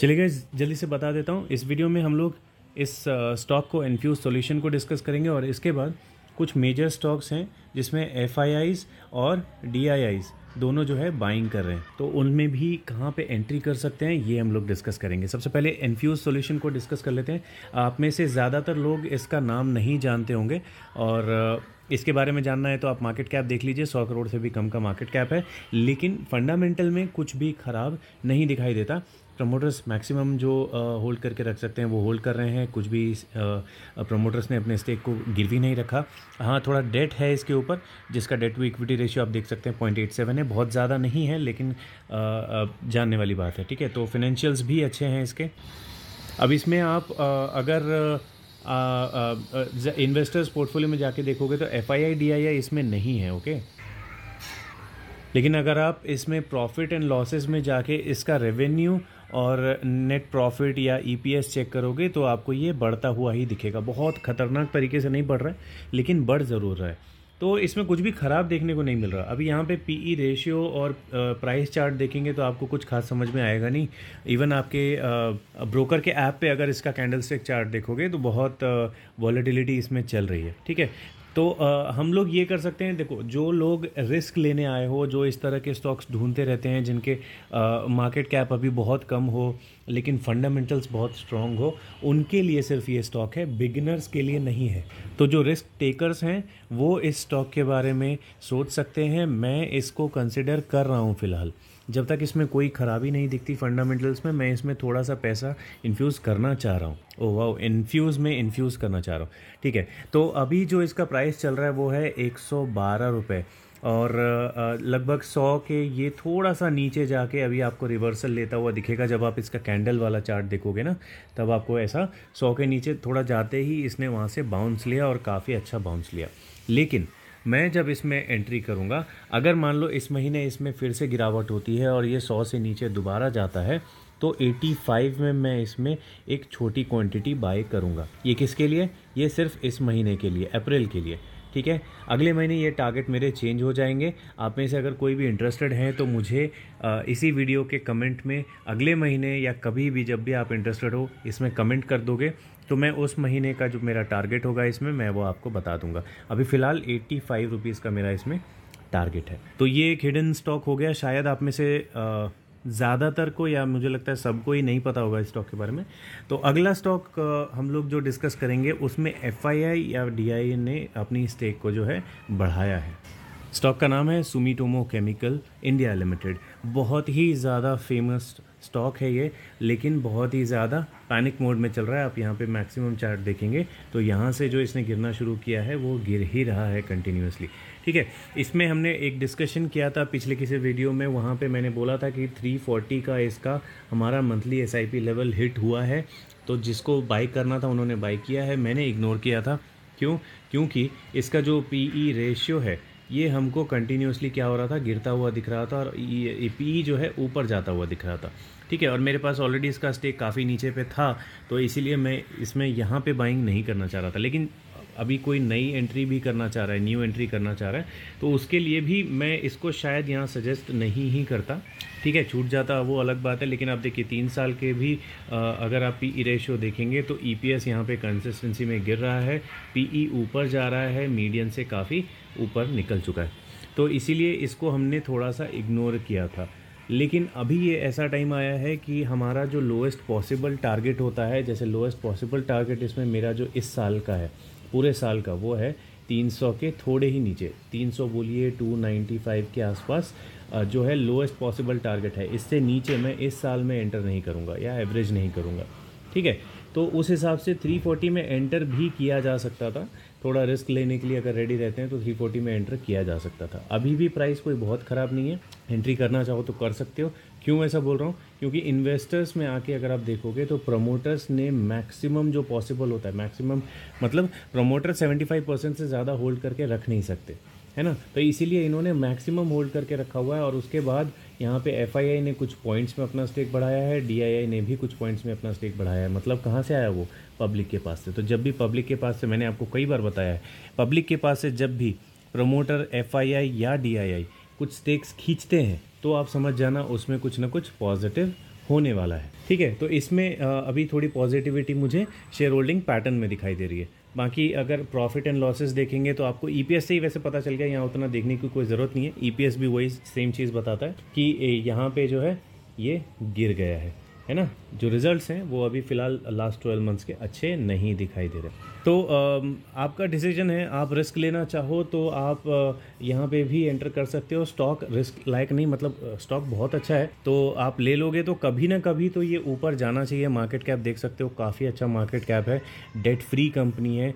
चलिए गाइज जल्दी से बता देता हूँ इस वीडियो में हम लोग इस स्टॉक को इन्फ्यूज सॉल्यूशन को डिस्कस करेंगे और इसके बाद कुछ मेजर स्टॉक्स हैं जिसमें एफ और डी दोनों जो है बाइंग कर रहे हैं तो उनमें भी कहाँ पे एंट्री कर सकते हैं ये हम लोग डिस्कस करेंगे सबसे पहले इन्फ्यूज सॉल्यूशन को डिस्कस कर लेते हैं आप में से ज़्यादातर लोग इसका नाम नहीं जानते होंगे और इसके बारे में जानना है तो आप मार्केट कैप देख लीजिए सौ करोड़ से भी कम का मार्केट कैप है लेकिन फंडामेंटल में कुछ भी ख़राब नहीं दिखाई देता प्रमोटर्स मैक्सिमम जो होल्ड करके रख सकते हैं वो होल्ड कर रहे हैं कुछ भी प्रमोटर्स ने अपने स्टेक को गिरवी नहीं रखा हाँ थोड़ा डेट है इसके ऊपर जिसका डेट टू इक्विटी रेशियो आप देख सकते हैं पॉइंट एट सेवन है बहुत ज़्यादा नहीं है लेकिन जानने वाली बात है ठीक है तो फिनेंशियल्स भी अच्छे हैं इसके अब इसमें आप अगर इन्वेस्टर्स पोर्टफोलियो में जाके देखोगे तो F I I D I आई इसमें नहीं है ओके लेकिन अगर आप इसमें प्रॉफिट एंड लॉसेस में जाके इसका रेवेन्यू और नेट प्रॉफिट या ईपीएस e चेक करोगे तो आपको ये बढ़ता हुआ ही दिखेगा बहुत ख़तरनाक तरीके से नहीं बढ़ रहा है लेकिन बढ़ ज़रूर रहा है तो इसमें कुछ भी ख़राब देखने को नहीं मिल रहा अभी यहाँ पे पीई रेशियो e और प्राइस चार्ट देखेंगे तो आपको कुछ खास समझ में आएगा नहीं इवन आपके ब्रोकर के ऐप पे अगर इसका कैंडल स्टेक चार्ट देखोगे तो बहुत वॉलीटिलिटी इसमें चल रही है ठीक है तो आ, हम लोग ये कर सकते हैं देखो जो लोग रिस्क लेने आए हो जो इस तरह के स्टॉक्स ढूंढते रहते हैं जिनके मार्केट कैप अभी बहुत कम हो लेकिन फंडामेंटल्स बहुत स्ट्रांग हो उनके लिए सिर्फ ये स्टॉक है बिगिनर्स के लिए नहीं है तो जो रिस्क टेकर्स हैं वो इस स्टॉक के बारे में सोच सकते हैं मैं इसको कंसिडर कर रहा हूँ फ़िलहाल जब तक इसमें कोई ख़राबी नहीं दिखती फंडामेंटल्स में मैं इसमें थोड़ा सा पैसा इन्फ्यूज़ करना चाह रहा हूँ ओ वाह इन्फ्यूज़ में इन्फ्यूज़ करना चाह रहा हूँ ठीक है तो अभी जो इसका प्राइस चल रहा है वो है एक सौ और लगभग सौ के ये थोड़ा सा नीचे जाके अभी आपको रिवर्सल लेता हुआ दिखेगा जब आप इसका कैंडल वाला चार्ट देखोगे ना तब आपको ऐसा सौ के नीचे थोड़ा जाते ही इसने वहाँ से बाउंस लिया और काफ़ी अच्छा बाउंस लिया लेकिन मैं जब इसमें एंट्री करूँगा अगर मान लो इस महीने इसमें फिर से गिरावट होती है और ये सौ से नीचे दोबारा जाता है तो 85 में मैं इसमें एक छोटी क्वांटिटी बाय करूँगा ये किसके लिए ये सिर्फ इस महीने के लिए अप्रैल के लिए ठीक है अगले महीने ये टारगेट मेरे चेंज हो जाएंगे आप में से अगर कोई भी इंटरेस्टेड हैं तो मुझे इसी वीडियो के कमेंट में अगले महीने या कभी भी जब भी आप इंटरेस्टेड हो इसमें कमेंट कर दोगे तो मैं उस महीने का जो मेरा टारगेट होगा इसमें मैं वो आपको बता दूंगा अभी फ़िलहाल एट्टी फाइव रुपीज़ का मेरा इसमें टारगेट है तो ये एक हिडन स्टॉक हो गया शायद आप में से ज़्यादातर को या मुझे लगता है सबको ही नहीं पता होगा इस स्टॉक के बारे में तो अगला स्टॉक हम लोग जो डिस्कस करेंगे उसमें एफ या डी ने अपनी स्टेक को जो है बढ़ाया है स्टॉक का नाम है सुमीटोमो केमिकल इंडिया लिमिटेड बहुत ही ज़्यादा फेमस स्टॉक है ये लेकिन बहुत ही ज़्यादा पैनिक मोड में चल रहा है आप यहाँ पे मैक्सिमम चार्ट देखेंगे तो यहाँ से जो इसने गिरना शुरू किया है वो गिर ही रहा है कंटिन्यूसली ठीक है इसमें हमने एक डिस्कशन किया था पिछले किसी वीडियो में वहाँ पे मैंने बोला था कि 340 का इसका हमारा मंथली एस लेवल हिट हुआ है तो जिसको बाई करना था उन्होंने बाई किया है मैंने इग्नोर किया था क्यों क्योंकि इसका जो पी रेशियो e है ये हमको कंटिन्यूसली क्या हो रहा था गिरता हुआ दिख रहा था और ये पी e जो है ऊपर जाता हुआ दिख रहा था ठीक है और मेरे पास ऑलरेडी इसका स्टेक काफ़ी नीचे पे था तो इसीलिए मैं इसमें यहाँ पे बाइंग नहीं करना चाह रहा था लेकिन अभी कोई नई एंट्री भी करना चाह रहा है न्यू एंट्री करना चाह रहा है तो उसके लिए भी मैं इसको शायद यहाँ सजेस्ट नहीं ही करता ठीक है छूट जाता वो अलग बात है लेकिन आप देखिए तीन साल के भी आ, अगर आप पी ई रेशो देखेंगे तो ई पी एस यहाँ पर कंसिस्टेंसी में गिर रहा है पी ई e ऊपर जा रहा है मीडियम से काफ़ी ऊपर निकल चुका है तो इसीलिए इसको हमने थोड़ा सा इग्नोर किया था लेकिन अभी ये ऐसा टाइम आया है कि हमारा जो लोएस्ट पॉसिबल टारगेट होता है जैसे लोएस्ट पॉसिबल टारगेट इसमें मेरा जो इस साल का है पूरे साल का वो है 300 के थोड़े ही नीचे 300 बोलिए 295 के आसपास जो है लोएस्ट पॉसिबल टारगेट है इससे नीचे मैं इस साल में एंटर नहीं करूँगा या एवरेज नहीं करूँगा ठीक है तो उस हिसाब से 340 में एंटर भी किया जा सकता था थोड़ा रिस्क लेने के लिए अगर रेडी रहते हैं तो 340 में एंटर किया जा सकता था अभी भी प्राइस कोई बहुत ख़राब नहीं है एंट्री करना चाहो तो कर सकते हो क्यों ऐसा बोल रहा हूँ क्योंकि इन्वेस्टर्स में आके अगर आप देखोगे तो प्रमोटर्स ने मैक्सिमम जो पॉसिबल होता है मैक्सिमम मतलब प्रमोटर 75 परसेंट से ज़्यादा होल्ड करके रख नहीं सकते है ना तो इसीलिए इन्होंने मैक्सिमम होल्ड करके रखा हुआ है और उसके बाद यहाँ पे एफ ने कुछ पॉइंट्स में अपना स्टेक बढ़ाया है डी ने भी कुछ पॉइंट्स में अपना स्टेक बढ़ाया है मतलब कहाँ से आया वो पब्लिक के पास से तो जब भी पब्लिक के पास से मैंने आपको कई बार बताया है पब्लिक के पास से जब भी प्रमोटर एफ या डी कुछ स्टेक्स खींचते हैं तो आप समझ जाना उसमें कुछ ना कुछ पॉजिटिव होने वाला है ठीक है तो इसमें अभी थोड़ी पॉजिटिविटी मुझे शेयर होल्डिंग पैटर्न में दिखाई दे रही है बाकी अगर प्रॉफिट एंड लॉसेस देखेंगे तो आपको ई e से ही वैसे पता चल गया यहाँ उतना देखने की कोई ज़रूरत नहीं है ई e भी वही सेम चीज़ बताता है कि यहाँ पे जो है ये गिर गया है है ना जो रिजल्ट्स हैं वो अभी फ़िलहाल लास्ट ट्वेल्व मंथ्स के अच्छे नहीं दिखाई दे रहे तो आपका डिसीजन है आप रिस्क लेना चाहो तो आप यहाँ पे भी एंटर कर सकते हो स्टॉक रिस्क लायक नहीं मतलब स्टॉक बहुत अच्छा है तो आप ले लोगे तो कभी ना कभी तो ये ऊपर जाना चाहिए मार्केट कैप देख सकते हो काफ़ी अच्छा मार्केट कैप है डेट फ्री कंपनी है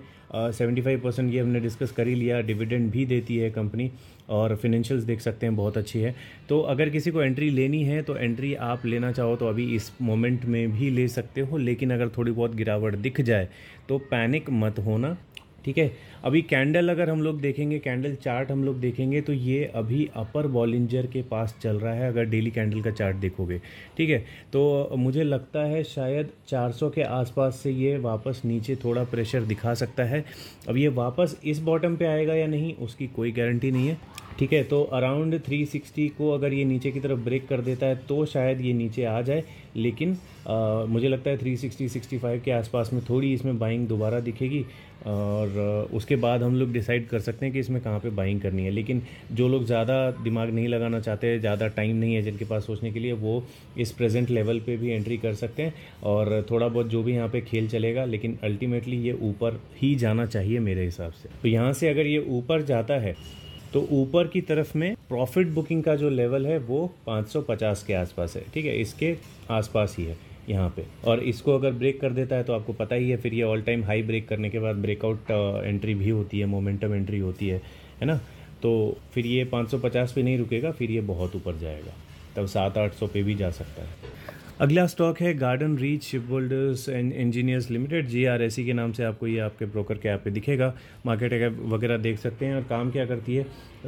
सेवेंटी फाइव परसेंट ये हमने डिस्कस कर ही लिया डिविडेंड भी देती है कंपनी और फिनेंशियल्स देख सकते हैं बहुत अच्छी है तो अगर किसी को एंट्री लेनी है तो एंट्री आप लेना चाहो तो अभी इस मोमेंट में भी ले सकते हो लेकिन अगर थोड़ी बहुत गिरावट दिख जाए तो पैनिक मत होना ठीक है अभी कैंडल अगर हम लोग देखेंगे कैंडल चार्ट हम लोग देखेंगे तो ये अभी अपर बॉलिंजर के पास चल रहा है अगर डेली कैंडल का चार्ट देखोगे ठीक है तो मुझे लगता है शायद 400 के आसपास से ये वापस नीचे थोड़ा प्रेशर दिखा सकता है अब ये वापस इस बॉटम पे आएगा या नहीं उसकी कोई गारंटी नहीं है ठीक है तो अराउंड 360 को अगर ये नीचे की तरफ ब्रेक कर देता है तो शायद ये नीचे आ जाए लेकिन आ, मुझे लगता है 360 65 के आसपास में थोड़ी इसमें बाइंग दोबारा दिखेगी और उसके बाद हम लोग डिसाइड कर सकते हैं कि इसमें कहाँ पे बाइंग करनी है लेकिन जो लोग ज़्यादा दिमाग नहीं लगाना चाहते ज़्यादा टाइम नहीं है जिनके पास सोचने के लिए वो इस प्रेजेंट लेवल पे भी एंट्री कर सकते हैं और थोड़ा बहुत जो भी यहाँ पे खेल चलेगा लेकिन अल्टीमेटली ये ऊपर ही जाना चाहिए मेरे हिसाब से तो यहाँ से अगर ये ऊपर जाता है तो ऊपर की तरफ में प्रॉफिट बुकिंग का जो लेवल है वो 550 के आसपास है ठीक है इसके आसपास ही है यहाँ पे और इसको अगर ब्रेक कर देता है तो आपको पता ही है फिर ये ऑल टाइम हाई ब्रेक करने के बाद ब्रेकआउट एंट्री uh, भी होती है मोमेंटम एंट्री होती है है ना तो फिर ये 550 पे नहीं रुकेगा फिर ये बहुत ऊपर जाएगा तब सात आठ सौ पे भी जा सकता है अगला स्टॉक है Garden Reach ship builders and engineers limited G R के नाम से आपको ये आपके ब्रोकर के ऐप पे दिखेगा मार्केट कैप वगैरह देख सकते हैं और काम क्या करती है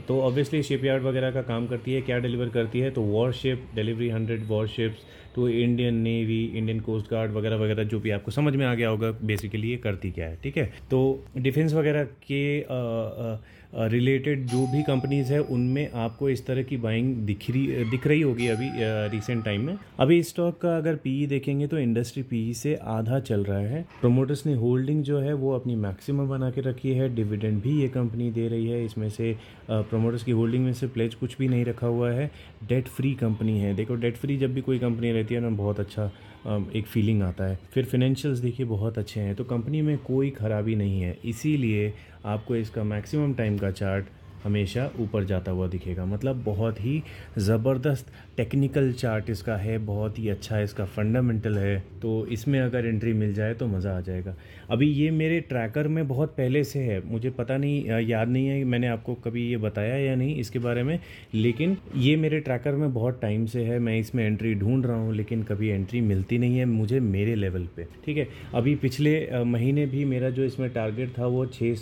तो ऑब्वियसली शिपयार्ड वगैरह का काम करती है क्या डिलीवर करती है तो वॉरशिप डिलीवरी हंड्रेड वॉरशिप्स तो Indian Navy Indian Coast Guard वगैरह वगैरह जो भी आपको समझ में आ गया होगा बेसिकली ये करती क्या है ठीक है तो डिफेंस वगैरह के आ, आ, रिलेटेड जो भी कंपनीज़ है उनमें आपको इस तरह की बाइंग दिख रही दिख रही होगी अभी रिसेंट टाइम में अभी स्टॉक का अगर पी e देखेंगे तो इंडस्ट्री पी e से आधा चल रहा है प्रोमोटर्स ने होल्डिंग जो है वो अपनी मैक्सिमम बना के रखी है डिविडेंड भी ये कंपनी दे रही है इसमें से प्रोमोटर्स की होल्डिंग में से प्लेज कुछ भी नहीं रखा हुआ है डेट फ्री कंपनी है देखो डेट फ्री जब भी कोई कंपनी रहती है ना बहुत अच्छा एक फ़ीलिंग आता है फिर फिनेंशियल्स देखिए बहुत अच्छे हैं तो कंपनी में कोई ख़राबी नहीं है इसीलिए आपको इसका मैक्सिमम टाइम का चार्ट हमेशा ऊपर जाता हुआ दिखेगा मतलब बहुत ही ज़बरदस्त टेक्निकल चार्ट इसका है बहुत ही अच्छा इसका फंडामेंटल है तो इसमें अगर एंट्री मिल जाए तो मज़ा आ जाएगा अभी ये मेरे ट्रैकर में बहुत पहले से है मुझे पता नहीं याद नहीं है मैंने आपको कभी ये बताया या नहीं इसके बारे में लेकिन ये मेरे ट्रैकर में बहुत टाइम से है मैं इसमें एंट्री ढूंढ रहा हूँ लेकिन कभी एंट्री मिलती नहीं है मुझे मेरे लेवल पर ठीक है अभी पिछले महीने भी मेरा जो इसमें टारगेट था वो छः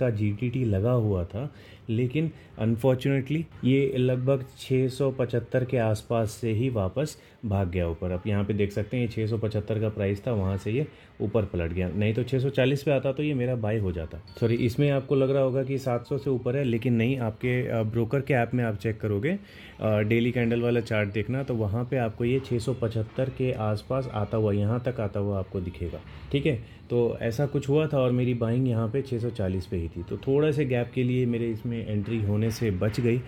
का जी लगा हुआ था लेकिन अनफॉर्चुनेटली ये लगभग 675 के आसपास से ही वापस भाग गया ऊपर अब यहाँ पे देख सकते हैं ये 675 का प्राइस था वहाँ से ये ऊपर पलट गया नहीं तो 640 पे आता तो ये मेरा बाय हो जाता सॉरी इसमें आपको लग रहा होगा कि 700 से ऊपर है लेकिन नहीं आपके ब्रोकर के ऐप में आप चेक करोगे डेली कैंडल वाला चार्ट देखना तो वहाँ पर आपको ये छः के आसपास आता हुआ यहाँ तक आता हुआ आपको दिखेगा ठीक है तो ऐसा कुछ हुआ था और मेरी बाइंग यहाँ पे 640 पे ही थी तो थोड़ा से गैप के लिए मेरे इसमें एंट्री होने से बच गई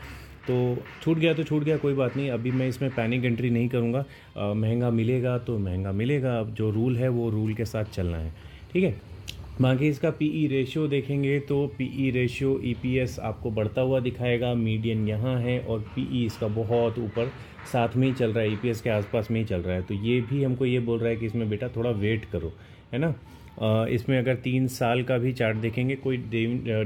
तो छूट गया तो छूट गया कोई बात नहीं अभी मैं इसमें पैनिक एंट्री नहीं करूँगा महंगा मिलेगा तो महंगा मिलेगा अब जो रूल है वो रूल के साथ चलना है ठीक है बाकी इसका पी ई रेशियो देखेंगे तो P E ratio E P S आपको बढ़ता हुआ दिखाएगा मीडियन यहाँ है और पी ई इसका बहुत ऊपर साथ में ही चल रहा है ई पी एस के आसपास में ही चल रहा है तो ये भी हमको ये बोल रहा है कि इसमें बेटा थोड़ा वेट करो है ना इसमें अगर तीन साल का भी चार्ट देखेंगे कोई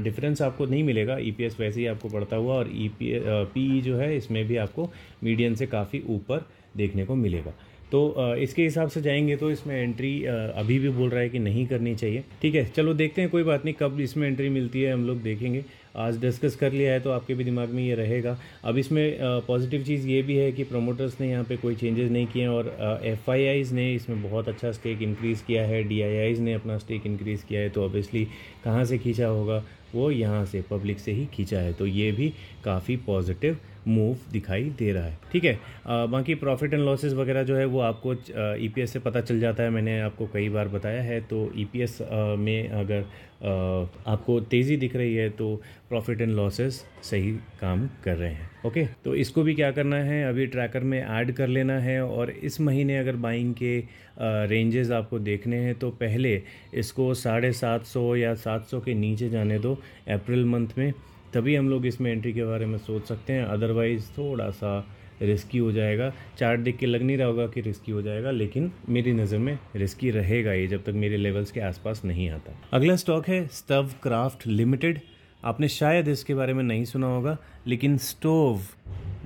डिफरेंस आपको नहीं मिलेगा ईपीएस e वैसे ही आपको पड़ता हुआ और ई पी ई जो है इसमें भी आपको मीडियम से काफ़ी ऊपर देखने को मिलेगा तो इसके हिसाब से जाएंगे तो इसमें एंट्री अभी भी बोल रहा है कि नहीं करनी चाहिए ठीक है चलो देखते हैं कोई बात नहीं कब इसमें एंट्री मिलती है हम लोग देखेंगे आज डिस्कस कर लिया है तो आपके भी दिमाग में ये रहेगा अब इसमें पॉजिटिव चीज़ ये भी है कि प्रोमोटर्स ने यहाँ पे कोई चेंजेस नहीं किए और एफ ने इसमें बहुत अच्छा स्टेक इंक्रीज़ किया है डी ने अपना स्टेक इंक्रीज़ किया है तो ऑब्वियसली कहाँ से खींचा होगा वो यहाँ से पब्लिक से ही खींचा है तो ये भी काफ़ी पॉजिटिव मूव दिखाई दे रहा है ठीक है बाकी प्रॉफिट एंड लॉसेस वगैरह जो है वो आपको ई e से पता चल जाता है मैंने आपको कई बार बताया है तो ई e में अगर आपको तेज़ी दिख रही है तो प्रॉफिट एंड लॉसेस सही काम कर रहे हैं ओके तो इसको भी क्या करना है अभी ट्रैकर में ऐड कर लेना है और इस महीने अगर बाइंग के रेंजेस आपको देखने हैं तो पहले इसको साढ़े सात सौ या सात सौ के नीचे जाने दो अप्रैल मंथ में तभी हम लोग इसमें एंट्री के बारे में सोच सकते हैं अदरवाइज़ थोड़ा सा रिस्की हो जाएगा चार्ट देख के लग नहीं रहा होगा कि रिस्की हो जाएगा लेकिन मेरी नज़र में रिस्की रहेगा ये जब तक मेरे लेवल्स के आसपास नहीं आता अगला स्टॉक है स्टव क्राफ्ट लिमिटेड आपने शायद इसके बारे में नहीं सुना होगा लेकिन स्टोव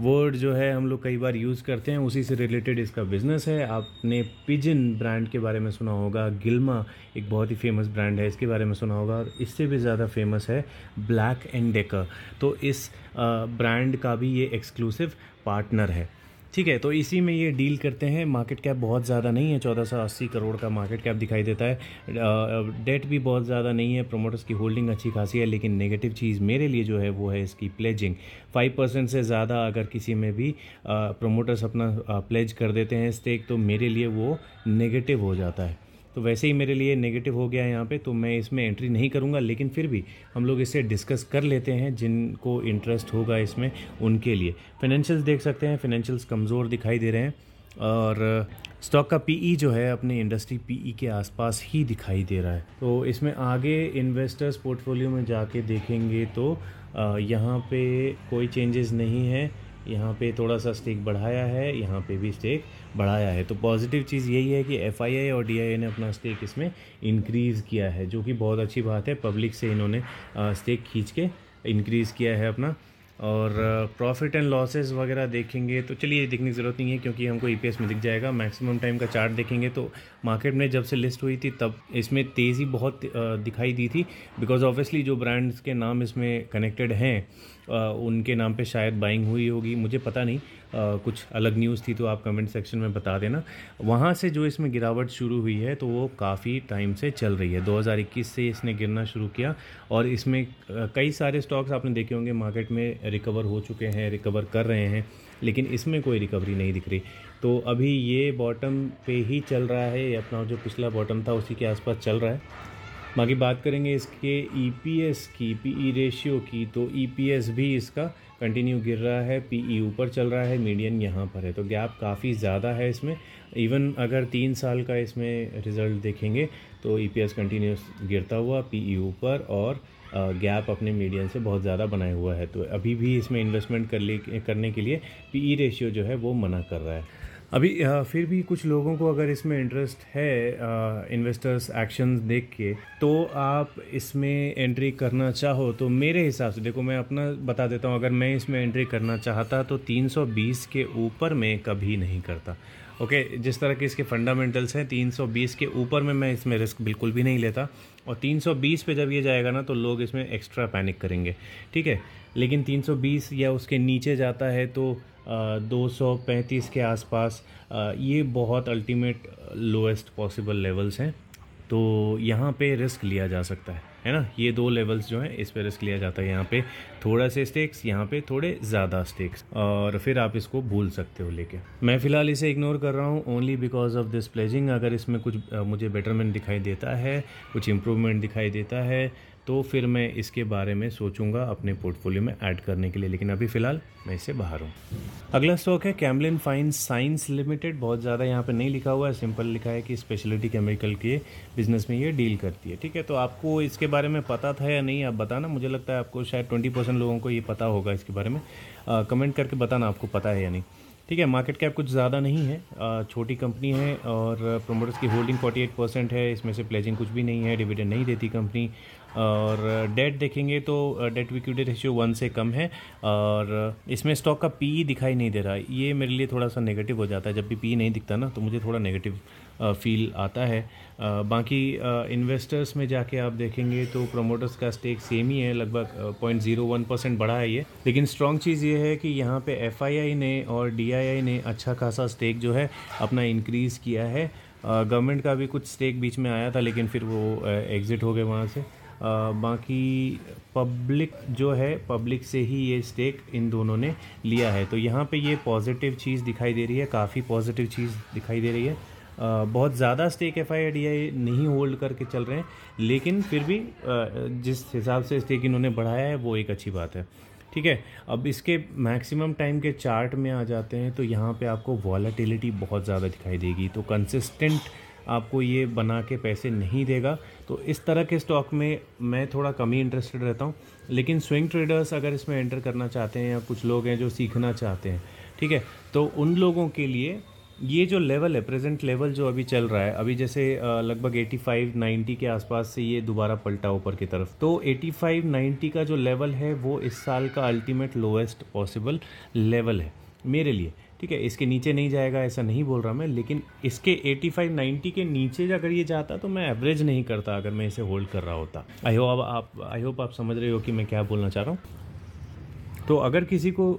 वर्ड जो है हम लोग कई बार यूज़ करते हैं उसी से रिलेटेड इसका बिज़नेस है आपने पिजन ब्रांड के बारे में सुना होगा गिल्मा एक बहुत ही फेमस ब्रांड है इसके बारे में सुना होगा और इससे भी ज़्यादा फेमस है ब्लैक एंड डेकर तो इस ब्रांड का भी ये एक्सक्लूसिव पार्टनर है ठीक है तो इसी में ये डील करते हैं मार्केट कैप बहुत ज़्यादा नहीं है चौदह सौ अस्सी करोड़ का मार्केट कैप दिखाई देता है डेट भी बहुत ज़्यादा नहीं है प्रोमोटर्स की होल्डिंग अच्छी खासी है लेकिन नेगेटिव चीज़ मेरे लिए जो है वो है इसकी प्लेजिंग फाइव परसेंट से ज़्यादा अगर किसी में भी प्रोमोटर्स अपना प्लेज कर देते हैं स्टेक तो मेरे लिए वो नेगेटिव हो जाता है तो वैसे ही मेरे लिए नेगेटिव हो गया है यहाँ पे तो मैं इसमें एंट्री नहीं करूँगा लेकिन फिर भी हम लोग इसे डिस्कस कर लेते हैं जिनको इंटरेस्ट होगा इसमें उनके लिए फाइनेंशियल्स देख सकते हैं फाइनेंशियल्स कमज़ोर दिखाई दे रहे हैं और स्टॉक का पीई e जो है अपने इंडस्ट्री पीई e के आसपास ही दिखाई दे रहा है तो इसमें आगे इन्वेस्टर्स पोर्टफोलियो में जाके देखेंगे तो यहाँ पे कोई चेंजेस नहीं है यहाँ पे थोड़ा सा स्टेक बढ़ाया है यहाँ पे भी स्टेक बढ़ाया है तो पॉजिटिव चीज़ यही है कि एफ और डी ने अपना स्टेक इसमें इंक्रीज़ किया है जो कि बहुत अच्छी बात है पब्लिक से इन्होंने स्टेक खींच के इंक्रीज़ किया है अपना और प्रॉफिट एंड लॉसेस वगैरह देखेंगे तो चलिए देखने की ज़रूरत नहीं है क्योंकि हमको ई e में दिख जाएगा मैक्सिमम टाइम का चार्ट देखेंगे तो मार्केट में जब से लिस्ट हुई थी तब इसमें तेज़ी बहुत दिखाई दी थी बिकॉज ऑब्वियसली जो ब्रांड्स के नाम इसमें कनेक्टेड हैं उनके नाम पे शायद बाइंग हुई होगी मुझे पता नहीं कुछ अलग न्यूज़ थी तो आप कमेंट सेक्शन में बता देना वहाँ से जो इसमें गिरावट शुरू हुई है तो वो काफ़ी टाइम से चल रही है 2021 से इसने गिरना शुरू किया और इसमें कई सारे स्टॉक्स आपने देखे होंगे मार्केट में रिकवर हो चुके हैं रिकवर कर रहे हैं लेकिन इसमें कोई रिकवरी नहीं दिख रही तो अभी ये बॉटम पे ही चल रहा है अपना जो पिछला बॉटम था उसी के आसपास चल रहा है बाकी बात करेंगे इसके ई e की पी ई रेशियो की तो ई e भी इसका कंटिन्यू गिर रहा है पीई e ऊपर चल रहा है मीडियन यहाँ पर है तो गैप काफ़ी ज़्यादा है इसमें इवन अगर तीन साल का इसमें रिज़ल्ट देखेंगे तो ईपीएस कंटिन्यूस गिरता हुआ पीई ऊपर और गैप अपने मीडियन से बहुत ज़्यादा बनाए हुआ है तो अभी भी इसमें इन्वेस्टमेंट कर ले करने के लिए पीई रेशियो जो है वो मना कर रहा है अभी फिर भी कुछ लोगों को अगर इसमें इंटरेस्ट है इन्वेस्टर्स एक्शंस देख के तो आप इसमें एंट्री करना चाहो तो मेरे हिसाब से देखो मैं अपना बता देता हूँ अगर मैं इसमें एंट्री करना चाहता तो 320 के ऊपर में कभी नहीं करता ओके okay, जिस तरह के इसके फंडामेंटल्स हैं 320 के ऊपर में मैं इसमें रिस्क बिल्कुल भी नहीं लेता और 320 पे जब ये जाएगा ना तो लोग इसमें एक्स्ट्रा पैनिक करेंगे ठीक है लेकिन 320 या उसके नीचे जाता है तो 235 के आसपास ये बहुत अल्टीमेट लोएस्ट पॉसिबल लेवल्स हैं तो यहाँ पे रिस्क लिया जा सकता है है ना ये दो लेवल्स जो हैं इस पर रिस्क लिया जाता है यहाँ पे थोड़ा से स्टेक्स यहाँ पे थोड़े ज़्यादा स्टेक्स और फिर आप इसको भूल सकते हो लेके मैं फ़िलहाल इसे इग्नोर कर रहा हूँ only because of this pledging अगर इसमें कुछ मुझे बेटरमेंट दिखाई देता है कुछ इम्प्रूवमेंट दिखाई देता है तो फिर मैं इसके बारे में सोचूंगा अपने पोर्टफोलियो में ऐड करने के लिए लेकिन अभी फ़िलहाल मैं इससे बाहर हूँ अगला स्टॉक है कैमलिन फाइन साइंस लिमिटेड बहुत ज़्यादा यहाँ पे नहीं लिखा हुआ है सिंपल लिखा है कि स्पेशलिटी केमिकल के बिज़नेस में ये डील करती है ठीक है तो आपको इसके बारे में पता था या नहीं आप बताना मुझे लगता है आपको शायद ट्वेंटी लोगों को ये पता होगा इसके बारे में कमेंट करके बताना आपको पता है या नहीं ठीक है मार्केट कैप कुछ ज़्यादा नहीं है छोटी कंपनी है और प्रोमोटर्स की होल्डिंग 48 परसेंट है इसमें से प्लेजिंग कुछ भी नहीं है डिविडेंड नहीं देती कंपनी और डेट देखेंगे तो डेट विक्यूडेड रेशियो वन से कम है और इसमें स्टॉक का पी e दिखाई नहीं दे रहा ये मेरे लिए थोड़ा सा नेगेटिव हो जाता है जब भी पी e नहीं दिखता ना तो मुझे थोड़ा नेगेटिव फील आता है बाकी इन्वेस्टर्स में जाके आप देखेंगे तो प्रोमोटर्स का स्टेक सेम ही है लगभग पॉइंट जीरो वन परसेंट बढ़ा है ये लेकिन स्ट्रॉन्ग चीज़ ये है कि यहाँ पे एफ ने और डी ने अच्छा खासा स्टेक जो है अपना इंक्रीज़ किया है गवर्नमेंट का भी कुछ स्टेक बीच में आया था लेकिन फिर वो एग्ज़िट हो गए वहाँ से बाकी पब्लिक जो है पब्लिक से ही ये स्टेक इन दोनों ने लिया है तो यहाँ पे ये पॉजिटिव चीज़ दिखाई दे रही है काफ़ी पॉजिटिव चीज़ दिखाई दे रही है बहुत ज़्यादा स्टेक एफ आई नहीं होल्ड करके चल रहे हैं लेकिन फिर भी जिस हिसाब से स्टेक इन्होंने बढ़ाया है वो एक अच्छी बात है ठीक है अब इसके मैक्सिमम टाइम के चार्ट में आ जाते हैं तो यहाँ पे आपको वॉलेटिलिटी बहुत ज़्यादा दिखाई देगी तो कंसिस्टेंट आपको ये बना के पैसे नहीं देगा तो इस तरह के स्टॉक में मैं थोड़ा कम ही इंटरेस्टेड रहता हूँ लेकिन स्विंग ट्रेडर्स अगर इसमें एंटर करना चाहते हैं या कुछ लोग हैं जो सीखना चाहते हैं ठीक है तो उन लोगों के लिए ये जो लेवल है प्रेजेंट लेवल जो अभी चल रहा है अभी जैसे लगभग 85 90 के आसपास से ये दोबारा पलटा ऊपर की तरफ तो 85 90 का जो लेवल है वो इस साल का अल्टीमेट लोएस्ट पॉसिबल लेवल है मेरे लिए ठीक है इसके नीचे नहीं जाएगा ऐसा नहीं बोल रहा मैं लेकिन इसके 85 90 के नीचे अगर ये जाता तो मैं एवरेज नहीं करता अगर मैं इसे होल्ड कर रहा होता आई होप आप आई होप आप समझ रहे हो कि मैं क्या बोलना चाह रहा हूँ तो अगर किसी को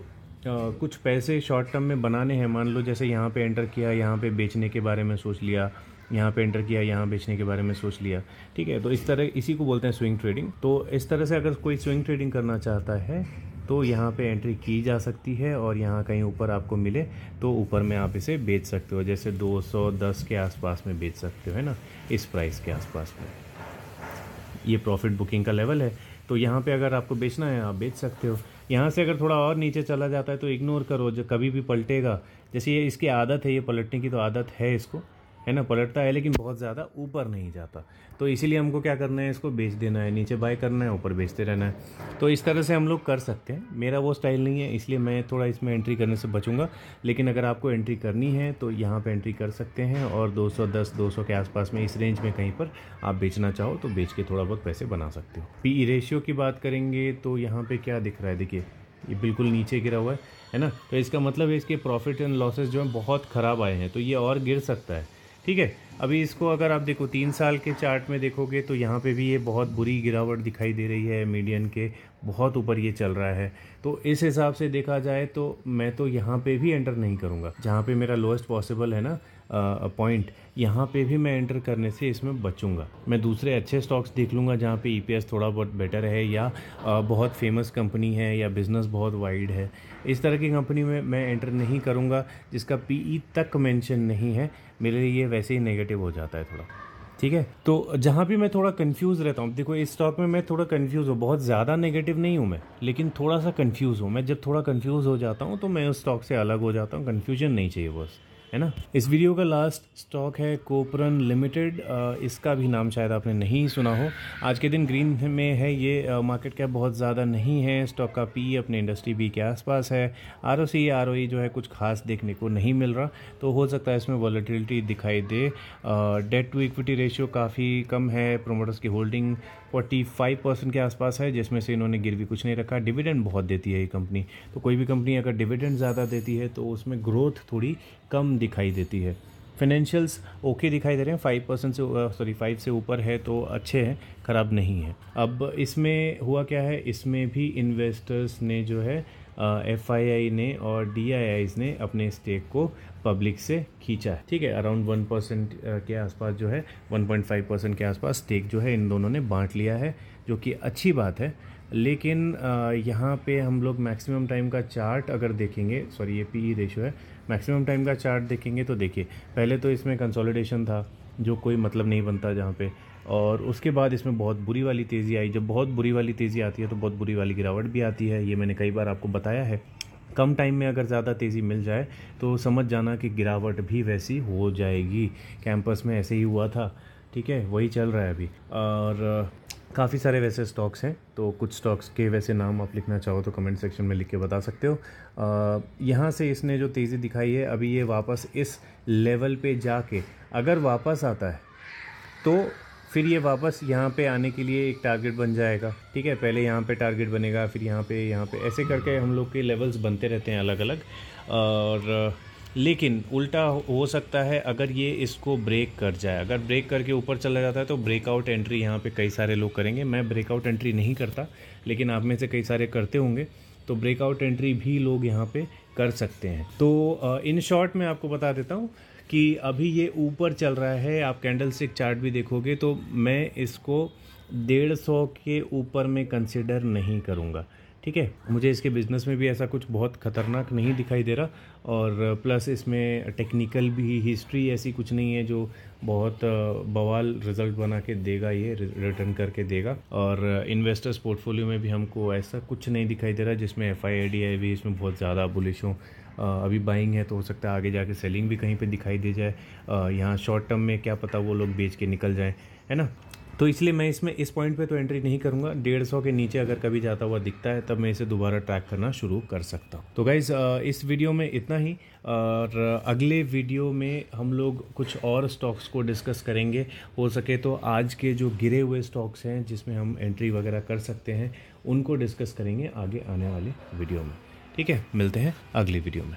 कुछ पैसे शॉर्ट टर्म में बनाने हैं मान लो जैसे यहाँ पे एंटर किया यहाँ पे बेचने के बारे में सोच लिया यहाँ पे एंटर किया यहाँ बेचने के बारे में सोच लिया ठीक है तो इस तरह इसी को बोलते हैं स्विंग ट्रेडिंग तो इस तरह से अगर कोई स्विंग ट्रेडिंग करना चाहता है तो यहाँ पे एंट्री की जा सकती है और यहाँ कहीं ऊपर आपको मिले तो ऊपर में आप इसे बेच सकते हो जैसे 210 के आसपास में बेच सकते हो है ना इस प्राइस के आसपास में ये प्रॉफिट बुकिंग का लेवल है तो यहाँ पे अगर आपको बेचना है आप बेच सकते हो यहाँ से अगर थोड़ा और नीचे चला जाता है तो इग्नोर करो जो कभी भी पलटेगा जैसे ये इसकी आदत है ये पलटने की तो आदत है इसको है ना पलटता है लेकिन बहुत ज़्यादा ऊपर नहीं जाता तो इसीलिए हमको क्या करना है इसको बेच देना है नीचे बाय करना है ऊपर बेचते रहना है तो इस तरह से हम लोग कर सकते हैं मेरा वो स्टाइल नहीं है इसलिए मैं थोड़ा इसमें एंट्री करने से बचूंगा लेकिन अगर आपको एंट्री करनी है तो यहाँ पर एंट्री कर सकते हैं और दो सौ के आसपास में इस रेंज में कहीं पर आप बेचना चाहो तो बेच के थोड़ा बहुत पैसे बना सकते हो पी रेशियो e की बात करेंगे तो यहाँ पर क्या दिख रहा है देखिए ये बिल्कुल नीचे गिरा हुआ है है ना तो इसका मतलब है इसके प्रॉफिट एंड लॉसेस जो हैं बहुत ख़राब आए हैं तो ये और गिर सकता है ठीक है अभी इसको अगर आप देखो तीन साल के चार्ट में देखोगे तो यहाँ पे भी ये बहुत बुरी गिरावट दिखाई दे रही है मीडियन के बहुत ऊपर ये चल रहा है तो इस हिसाब से देखा जाए तो मैं तो यहाँ पे भी एंटर नहीं करूँगा जहाँ पे मेरा लोएस्ट पॉसिबल है ना पॉइंट यहाँ पे भी मैं एंटर करने से इसमें बचूंगा मैं दूसरे अच्छे स्टॉक्स देख लूँगा जहाँ पे ईपीएस e थोड़ा बहुत बेटर है या बहुत फेमस कंपनी है या बिज़नेस बहुत वाइड है इस तरह की कंपनी में मैं एंटर नहीं करूँगा जिसका पीई e तक मेंशन नहीं है मेरे लिए ये वैसे ही नेगेटिव हो जाता है थोड़ा ठीक है तो जहाँ भी मैं थोड़ा कंफ्यूज रहता हूँ देखो इस स्टॉक में मैं थोड़ा कंफ्यूज हूँ बहुत ज़्यादा नेगेटिव नहीं हूँ मैं लेकिन थोड़ा सा कंफ्यूज हूँ मैं जब थोड़ा कंफ्यूज हो जाता हूँ तो मैं उस स्टॉक से अलग हो जाता हूँ कन्फ्यूजन नहीं चाहिए बस है ना इस वीडियो का लास्ट स्टॉक है कोपरन लिमिटेड इसका भी नाम शायद आपने नहीं सुना हो आज के दिन ग्रीन में है ये मार्केट कैप बहुत ज़्यादा नहीं है स्टॉक का पी अपने इंडस्ट्री बी के आसपास है R O C R O जो है कुछ खास देखने को नहीं मिल रहा तो हो सकता है इसमें वॉलीटिलिटी दिखाई दे डेट टू इक्विटी रेशियो काफ़ी कम है प्रोमोटर्स की होल्डिंग फोर्टी फाइव परसेंट के आसपास है जिसमें से इन्होंने गिरवी कुछ नहीं रखा डिविडेंड बहुत देती है ये कंपनी तो कोई भी कंपनी अगर डिविडेंड ज़्यादा देती है तो उसमें ग्रोथ थोड़ी कम दिखाई देती है फाइनेंशियल्स ओके दिखाई दे रहे हैं फाइव परसेंट से सॉरी फाइव से ऊपर है तो अच्छे हैं ख़राब नहीं है अब इसमें हुआ क्या है इसमें भी इन्वेस्टर्स ने जो है एफ ने और डी ने अपने स्टेक को पब्लिक से खींचा है ठीक है अराउंड वन परसेंट के आसपास जो है वन पॉइंट फाइव परसेंट के आसपास स्टेक जो है इन दोनों ने बांट लिया है जो कि अच्छी बात है लेकिन यहाँ पे हम लोग मैक्सिमम टाइम का चार्ट अगर देखेंगे सॉरी ये पी ई रेशो है मैक्सिमम टाइम का चार्ट देखेंगे तो देखिए पहले तो इसमें कंसोलिडेशन था जो कोई मतलब नहीं बनता जहाँ पे और उसके बाद इसमें बहुत बुरी वाली तेज़ी आई जब बहुत बुरी वाली तेज़ी आती है तो बहुत बुरी वाली गिरावट भी आती है ये मैंने कई बार आपको बताया है कम टाइम में अगर ज़्यादा तेज़ी मिल जाए तो समझ जाना कि गिरावट भी वैसी हो जाएगी कैंपस में ऐसे ही हुआ था ठीक है वही चल रहा है अभी और काफ़ी सारे वैसे स्टॉक्स हैं तो कुछ स्टॉक्स के वैसे नाम आप लिखना चाहो तो कमेंट सेक्शन में लिख के बता सकते हो यहाँ से इसने जो तेज़ी दिखाई है अभी ये वापस इस लेवल पे जाके अगर वापस आता है तो फिर ये वापस यहाँ पे आने के लिए एक टारगेट बन जाएगा ठीक है पहले यहाँ पे टारगेट बनेगा फिर यहाँ पे यहाँ पे ऐसे करके हम लोग के लेवल्स बनते रहते हैं अलग अलग और लेकिन उल्टा हो सकता है अगर ये इसको ब्रेक कर जाए अगर ब्रेक करके ऊपर चला जाता है तो ब्रेकआउट एंट्री यहाँ पे कई सारे लोग करेंगे मैं ब्रेकआउट एंट्री नहीं करता लेकिन आप में से कई सारे करते होंगे तो ब्रेकआउट एंट्री भी लोग यहाँ पे कर सकते हैं तो इन शॉर्ट मैं आपको बता देता हूँ कि अभी ये ऊपर चल रहा है आप कैंडल स्टिक चार्ट भी देखोगे तो मैं इसको डेढ़ सौ के ऊपर में कंसिडर नहीं करूँगा ठीक है मुझे इसके बिज़नेस में भी ऐसा कुछ बहुत ख़तरनाक नहीं दिखाई दे रहा और प्लस इसमें टेक्निकल भी हिस्ट्री ऐसी कुछ नहीं है जो बहुत बवाल रिजल्ट बना के देगा ये रिटर्न करके देगा और इन्वेस्टर्स पोर्टफोलियो में भी हमको ऐसा कुछ नहीं दिखाई दे रहा जिसमें एफ आई भी इसमें बहुत ज़्यादा बुलिश हो अभी बाइंग है तो हो सकता है आगे जाके सेलिंग भी कहीं पे दिखाई दे जाए यहाँ शॉर्ट टर्म में क्या पता वो लोग बेच के निकल जाएँ है ना तो इसलिए मैं इसमें इस पॉइंट पे तो एंट्री नहीं करूँगा डेढ़ सौ के नीचे अगर कभी जाता हुआ दिखता है तब मैं इसे दोबारा ट्रैक करना शुरू कर सकता हूँ तो गाइज़ इस वीडियो में इतना ही और अगले वीडियो में हम लोग कुछ और स्टॉक्स को डिस्कस करेंगे हो सके तो आज के जो गिरे हुए स्टॉक्स हैं जिसमें हम एंट्री वगैरह कर सकते हैं उनको डिस्कस करेंगे आगे आने वाले वीडियो में ठीक है मिलते हैं अगली वीडियो में